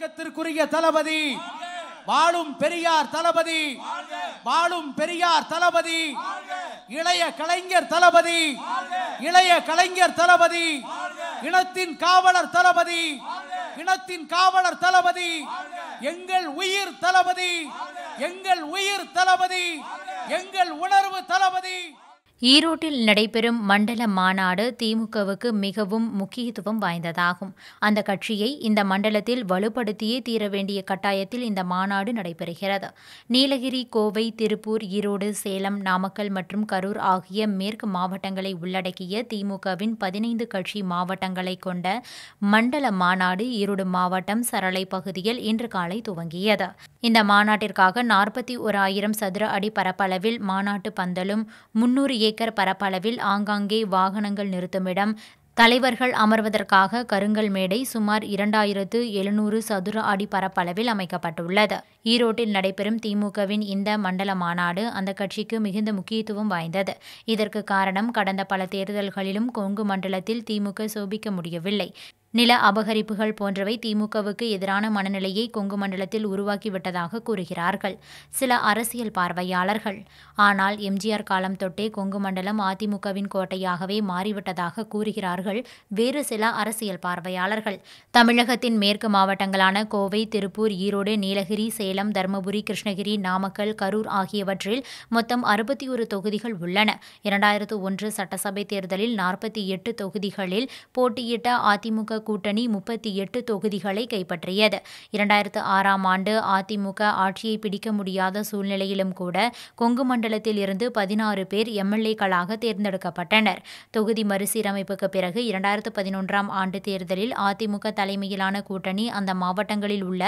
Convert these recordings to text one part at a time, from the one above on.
வணக்கத்திற்குரிய தளபதி வாழும் பெரியார் தளபதி வாழும் பெரியார் தளபதி இளைய கலைஞர் தளபதி இளைய கலைஞர் தளபதி இனத்தின் காவலர் தளபதி இனத்தின் காவலர் தளபதி எங்கள் உயிர் தளபதி எங்கள் உயிர் தளபதி எங்கள் உணர்வு தளபதி ஈரோட்டில் நடைபெறும் மண்டல மாநாடு திமுகவுக்கு மிகவும் முக்கியத்துவம் வாய்ந்ததாகும் அந்த கட்சியை இந்த மண்டலத்தில் வலுப்படுத்தியே தீர வேண்டிய கட்டாயத்தில் இந்த மாநாடு நடைபெறுகிறது நீலகிரி கோவை திருப்பூர் ஈரோடு சேலம் நாமக்கல் மற்றும் கரூர் ஆகிய மேற்கு மாவட்டங்களை உள்ளடக்கிய திமுகவின் பதினைந்து கட்சி மாவட்டங்களை கொண்ட மண்டல மாநாடு ஈரோடு மாவட்டம் சரளை பகுதியில் இன்று காலை துவங்கியது இந்த மாநாட்டிற்காக நாற்பத்தி ஓராயிரம் சதுர அடி பரப்பளவில் மாநாட்டு பந்தலும் முன்னூறு ஏக்கர் பரப்பளவில் ஆங்காங்கே வாகனங்கள் நிறுத்துமிடம் தலைவர்கள் அமர்வதற்காக கருங்கல் மேடை சுமார் இரண்டாயிரத்து எழுநூறு சதுர அடி பரப்பளவில் அமைக்கப்பட்டுள்ளது ஈரோட்டில் நடைபெறும் திமுகவின் இந்த மண்டல மாநாடு அந்த கட்சிக்கு மிகுந்த முக்கியத்துவம் வாய்ந்தது இதற்கு காரணம் கடந்த பல தேர்தல்களிலும் கொங்கு மண்டலத்தில் திமுக சோபிக்க முடியவில்லை நில அபகரிப்புகள் போன்றவை திமுகவுக்கு எதிரான மனநிலையை கொங்கு மண்டலத்தில் உருவாக்கிவிட்டதாக கூறுகிறார்கள் சில அரசியல் பார்வையாளர்கள் ஆனால் எம்ஜிஆர் காலம் தொட்டே கொங்கு மண்டலம் அதிமுகவின் கோட்டையாகவே மாறிவிட்டதாக கூறுகிறார்கள் வேறு சில அரசியல் பார்வையாளர்கள் தமிழகத்தின் மேற்கு மாவட்டங்களான கோவை திருப்பூர் ஈரோடு நீலகிரி சேலம் தருமபுரி கிருஷ்ணகிரி நாமக்கல் கரூர் ஆகியவற்றில் மொத்தம் அறுபத்தி ஒரு தொகுதிகள் உள்ளன இரண்டாயிரத்து ஒன்று சட்டசபை தேர்தலில் நாற்பத்தி எட்டு தொகுதிகளில் போட்டியிட்ட அதிமுக கூட்டணி முப்பத்தி எட்டு தொகுதிகளை கைப்பற்றியது இரண்டாயிரத்து ஆறாம் ஆண்டு அதிமுக ஆட்சியை பிடிக்க முடியாத சூழ்நிலையிலும் கூட கொங்கு மண்டலத்தில் இருந்து பதினாறு பேர் எம்எல்ஏக்களாக தேர்ந்தெடுக்கப்பட்டனர் தொகுதி மறுசீரமைப்புக்கு பிறகு இரண்டாயிரத்து பதினொன்றாம் ஆண்டு தேர்தலில் அதிமுக தலைமையிலான கூட்டணி அந்த மாவட்டங்களில் உள்ள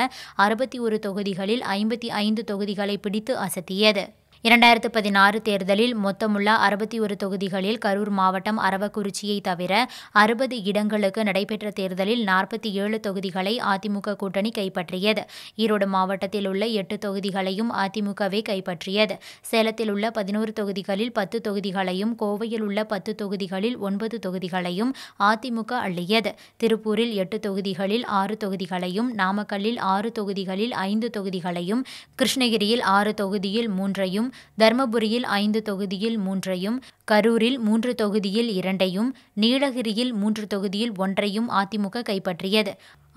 அறுபத்தி ஒரு தொகுதிகளில் ஐம்பத்தி ஐந்து தொகுதிகளை பிடித்து அசத்தியது இரண்டாயிரத்து பதினாறு தேர்தலில் மொத்தமுள்ள அறுபத்தி ஒரு தொகுதிகளில் கரூர் மாவட்டம் அரவக்குறிச்சியை தவிர அறுபது இடங்களுக்கு நடைபெற்ற தேர்தலில் நாற்பத்தி ஏழு தொகுதிகளை அதிமுக கூட்டணி கைப்பற்றியது ஈரோடு மாவட்டத்தில் உள்ள எட்டு தொகுதிகளையும் அதிமுகவே கைப்பற்றியது சேலத்தில் உள்ள பதினோரு தொகுதிகளில் பத்து தொகுதிகளையும் கோவையில் உள்ள பத்து தொகுதிகளில் ஒன்பது தொகுதிகளையும் அதிமுக அள்ளியது திருப்பூரில் எட்டு தொகுதிகளில் ஆறு தொகுதிகளையும் நாமக்கல்லில் ஆறு தொகுதிகளில் ஐந்து தொகுதிகளையும் கிருஷ்ணகிரியில் ஆறு தொகுதியில் மூன்றையும் தர்மபுரியில் ஐந்து தொகுதியில் மூன்றையும் கரூரில் மூன்று தொகுதியில் இரண்டையும் நீலகிரியில் மூன்று தொகுதியில் ஒன்றையும் அதிமுக கைப்பற்றியது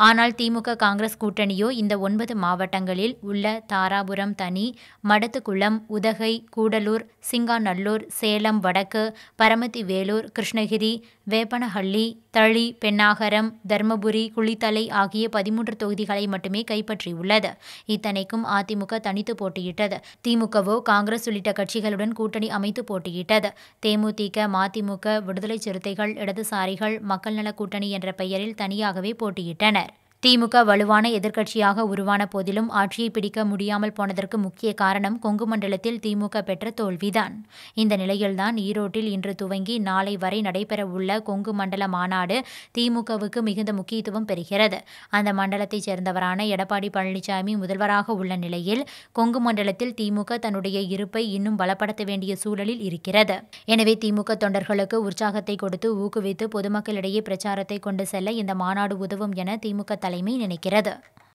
ஆனால் திமுக காங்கிரஸ் கூட்டணியோ இந்த ஒன்பது மாவட்டங்களில் உள்ள தாராபுரம் தனி மடத்துக்குளம் உதகை கூடலூர் சிங்காநல்லூர் சேலம் வடக்கு பரமத்தி வேலூர் கிருஷ்ணகிரி வேப்பனஹள்ளி தளி பெண்ணாகரம் தர்மபுரி குளித்தலை ஆகிய பதிமூன்று தொகுதிகளை மட்டுமே கைப்பற்றியுள்ளது இத்தனைக்கும் அதிமுக தனித்து போட்டியிட்டது திமுகவோ காங்கிரஸ் உள்ளிட்ட கட்சிகளுடன் கூட்டணி அமைத்து போட்டியிட்டது தேமுதிக மதிமுக விடுதலை சிறுத்தைகள் இடதுசாரிகள் மக்கள் நல கூட்டணி என்ற பெயரில் தனியாகவே போட்டியிட்டனர் திமுக வலுவான எதிர்க்கட்சியாக உருவான போதிலும் ஆட்சியை பிடிக்க முடியாமல் போனதற்கு முக்கிய காரணம் கொங்கு மண்டலத்தில் திமுக பெற்ற தோல்விதான் இந்த நிலையில்தான் ஈரோட்டில் இன்று துவங்கி நாளை வரை நடைபெறவுள்ள கொங்கு மண்டல மாநாடு திமுகவுக்கு மிகுந்த முக்கியத்துவம் பெறுகிறது அந்த மண்டலத்தைச் சேர்ந்தவரான எடப்பாடி பழனிசாமி முதல்வராக உள்ள நிலையில் கொங்கு மண்டலத்தில் திமுக தன்னுடைய இருப்பை இன்னும் பலப்படுத்த வேண்டிய சூழலில் இருக்கிறது எனவே திமுக தொண்டர்களுக்கு உற்சாகத்தை கொடுத்து ஊக்குவித்து பொதுமக்களிடையே பிரச்சாரத்தை கொண்டு செல்ல இந்த மாநாடு உதவும் என திமுக தலைவர் தலைமை நினைக்கிறது